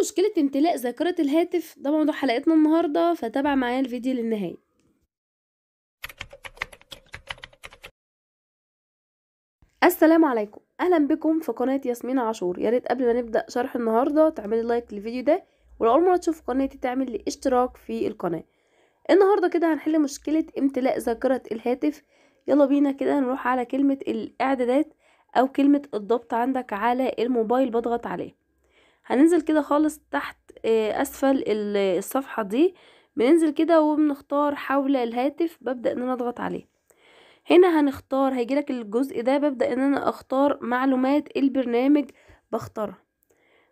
مشكلة امتلاء ذاكرة الهاتف ده موضوع حلقتنا النهاردة فتابع معايا الفيديو للنهاية السلام عليكم اهلا بكم في قناة ياسمين عاشور ياريت قبل ما نبدأ شرح النهاردة تعملي لايك للفيديو ده ولو اول مرة تشوف قناتي تعمل لي اشتراك في القناة النهاردة كده هنحل مشكلة امتلاء ذاكرة الهاتف يلا بينا كده نروح على كلمة الاعدادات او كلمة الضبط عندك على الموبايل بضغط عليه هننزل كده خالص تحت آه، اسفل الصفحة دي بننزل كده وبنختار حول الهاتف ببدأ ان انا اضغط عليه هنا هنختار هيجيلك الجزء ده ببدأ ان انا اختار معلومات البرنامج بختارها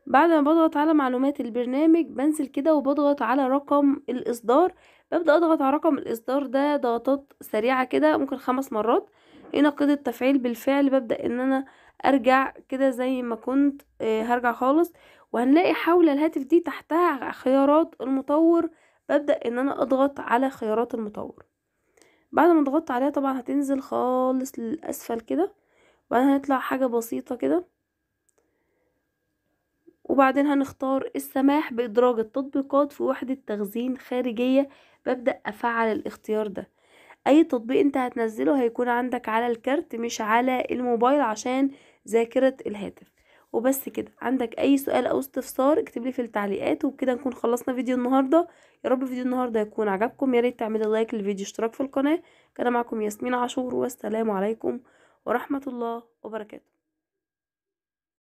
بعد ما بضغط على معلومات البرنامج بنزل كده وبضغط على رقم الاصدار ببدأ اضغط على رقم الاصدار ده ضغطات سريعة كده ممكن خمس مرات هنا قيد التفعيل بالفعل ببدأ ان انا ارجع كده زي ما كنت آه، هرجع خالص وهنلاقي حول الهاتف دي تحتها خيارات المطور ببدأ ان انا اضغط على خيارات المطور بعد ما ضغطت عليها طبعا هتنزل خالص للاسفل كده وبعدين هيطلع حاجة بسيطة كده وبعدين هنختار السماح بإدراج التطبيقات في وحدة تخزين خارجية ببدأ أفعل الاختيار ده أي تطبيق أنت هتنزله هيكون عندك على الكارت مش على الموبايل عشان ذاكرة الهاتف وبس كده عندك اي سؤال او استفسار اكتب لي في التعليقات وبكده نكون خلصنا فيديو النهارده يا رب فيديو النهارده يكون عجبكم يا ريت تعملوا لايك للفيديو اشتراك في القناه كان معكم ياسمين عاشور والسلام عليكم ورحمه الله وبركاته